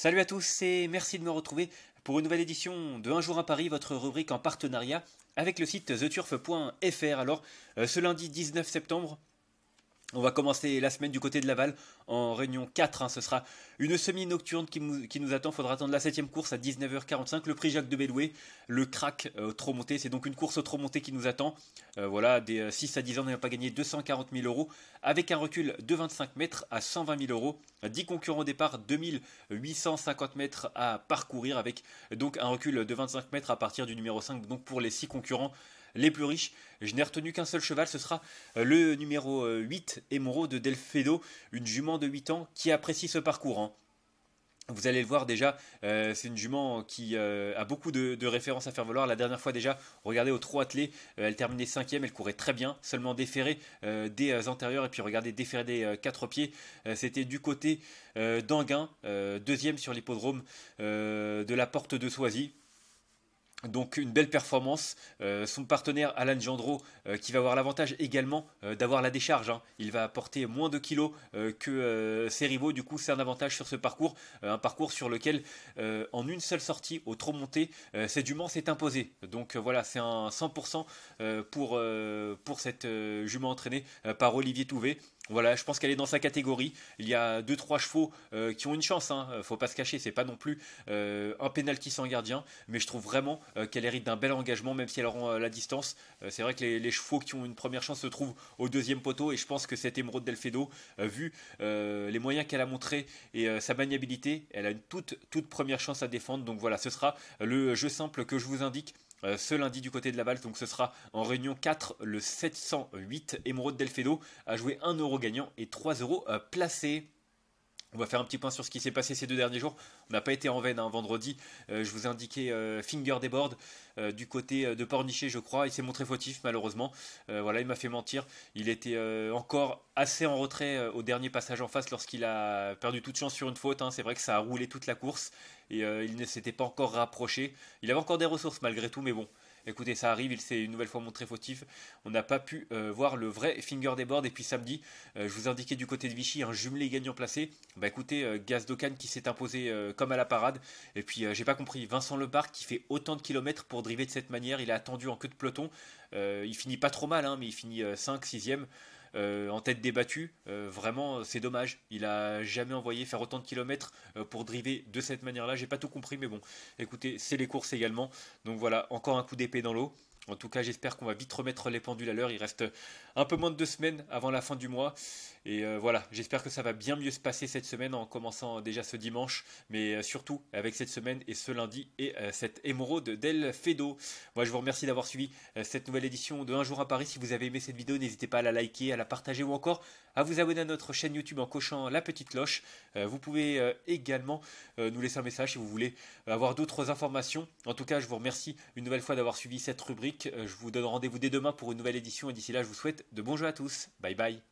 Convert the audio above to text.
Salut à tous et merci de me retrouver pour une nouvelle édition de Un jour à Paris, votre rubrique en partenariat avec le site theturf.fr. Alors, euh, ce lundi 19 septembre, on va commencer la semaine du côté de Laval en réunion 4. Hein. ce sera une semi-nocturne qui, nous attend. Faudra attendre la 7ème course à 19h45. Le prix Jacques de Belloué, le crack au euh, trop monté. C'est donc une course au trop monté qui nous attend. Euh, voilà, des 6 euh, à 10 ans n'ayant pas gagné 240 000 euros avec un recul de 25 mètres à 120 000 euros. 10 concurrents au départ, 2850 mètres à parcourir avec donc un recul de 25 mètres à partir du numéro 5. Donc pour les 6 concurrents les plus riches. Je n'ai retenu qu'un seul cheval, ce sera euh, le numéro 8, euh, Emoro de Delfedo, une jument de 8 ans qui apprécie ce parcours. Hein. Vous allez le voir déjà, euh, c'est une jument qui a beaucoup de, références à faire valoir. La dernière fois déjà, regardez au trois attelé, elle terminait cinquième, elle courait très bien, seulement déférée des antérieurs et puis regardez déférer des quatre pieds. C'était du côté d'Anguin, deuxième sur l'hippodrome de la porte de Soisy. Donc une belle performance. Euh, son partenaire Alan Giandro euh, qui va avoir l'avantage également euh, d'avoir la décharge. Hein. Il va porter moins de kilos que ses rivaux. Du coup c'est un avantage sur ce parcours. un parcours sur lequel en une seule sortie au trop monté, c'est jument s'est imposé. Donc voilà c'est un 100% pour, cette jument entraînée par Olivier Touvet. Voilà, je pense qu'elle est dans sa catégorie. Il y a 2-3 chevaux qui ont une chance. Hein. Faut pas se cacher, c'est pas non plus un pénalty sans gardien. Mais je trouve vraiment euh, qu'elle hérite d'un bel engagement, même si elle rend euh, la distance. Euh, c'est vrai que les, chevaux qui ont une première chance se trouvent au deuxième poteau, et je pense que cette émeraude d'Elfedo, vu les moyens qu'elle a montrés et sa maniabilité, elle a une toute, toute première chance à défendre. Donc voilà, ce sera le jeu simple que je vous indique. ce lundi du côté de la balle. Donc ce sera en réunion 4 le 708 Émeraude Delfedo a joué 1 euro gagnant et 3 euros placés. On va faire un petit point sur ce qui s'est passé ces deux derniers jours. On n'a pas été en veine hein. vendredi. Euh, je vous indiquais indiqué euh, Finger des boards euh, du côté de Pornichet, je crois. Il s'est montré fautif, malheureusement. voilà, il m'a fait mentir. Il était encore assez en retrait au dernier passage en face lorsqu'il a perdu toute chance sur une faute. Hein. C'est vrai que ça a roulé toute la course et il ne s'était pas encore rapproché. Il avait encore des ressources malgré tout, mais bon, Écoutez, ça arrive, il s'est une nouvelle fois montré fautif. On n'a pas pu euh, voir le vrai finger des boards. Et puis samedi, euh, je vous indiquais du côté de Vichy un jumelé gagnant placé. Bah écoutez, euh, Gazdokan qui s'est imposé comme à la parade. Et puis j'ai pas compris, Vincent Leparc qui fait autant de kilomètres pour driver de cette manière. Il a attendu en queue de peloton. il finit pas trop mal, hein, mais il finit 5, 6ème. Euh, en tête débattue, euh, vraiment c'est dommage. Il a jamais envoyé faire autant de kilomètres euh, pour driver de cette manière-là. J'ai pas tout compris, mais bon, écoutez, c'est les courses également. Donc voilà, encore un coup d'épée dans l'eau. En tout cas, j'espère qu'on va vite remettre les pendules à l'heure. Il reste un peu moins de deux semaines avant la fin du mois. Et euh, voilà, j'espère que ça va bien mieux se passer cette semaine en commençant déjà ce dimanche, mais euh, surtout avec cette semaine et ce lundi et euh, cette émeraude d'El Fedo. Moi, je vous remercie d'avoir suivi cette nouvelle édition de Un jour à Paris. Si vous avez aimé cette vidéo, n'hésitez pas à la liker, à la partager ou encore à vous abonner à notre chaîne YouTube en cochant la petite cloche. vous pouvez également nous laisser un message si vous voulez avoir d'autres informations. En tout cas, je vous remercie une nouvelle fois d'avoir suivi cette rubrique. Euh, je vous donne rendez-vous dès demain pour une nouvelle édition et d'ici là, je vous souhaite de bons jeux à tous. Bye bye.